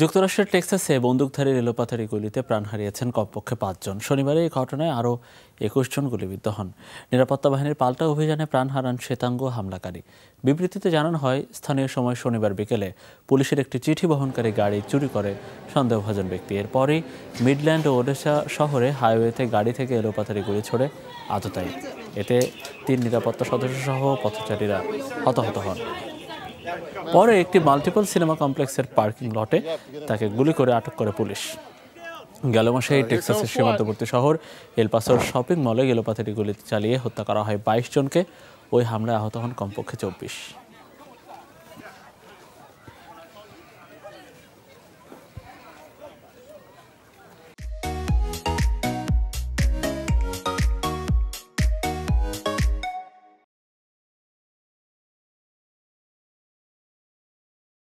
যুক্তরাষ্ট্রের টেক্সাসে বন্দুকধারী এলোপাথারি গুলিতে প্রাণ হারিয়েছেন কমপক্ষে পাঁচজন শনিবারে এই ঘটনায় আরও একুশ জন গুলিবিদ্ধ হন নিরাপত্তা বাহিনীর পাল্টা অভিযানে প্রাণ হারান শ্বেতাঙ্গ হামলাকারী বিবৃতিতে জানানো হয় স্থানীয় সময় শনিবার বিকেলে পুলিশের একটি চিঠি বহনকারী গাড়ি চুরি করে সন্দেহভাজন ব্যক্তি এরপরই মিডল্যান্ড ও ওডেশা শহরে হাইওয়েতে গাড়ি থেকে এলোপাথারি গুলি ছড়ে আততায়ী এতে তিন নিরাপত্তা সদস্য সহ পথচারীরা হতাহত হন পরে একটি মাল্টিপল সিনেমা কমপ্লেক্সের পার্কিং লটে তাকে গুলি করে আটক করে পুলিশ গেল মাসে টেক্সাসের সীমান্তবর্তী শহর এলপাসোর শপিং মলে গেলোপাথেটি গুলি চালিয়ে হত্যা করা হয় বাইশ জনকে ওই হামলায় আহত হন কমপক্ষে চব্বিশ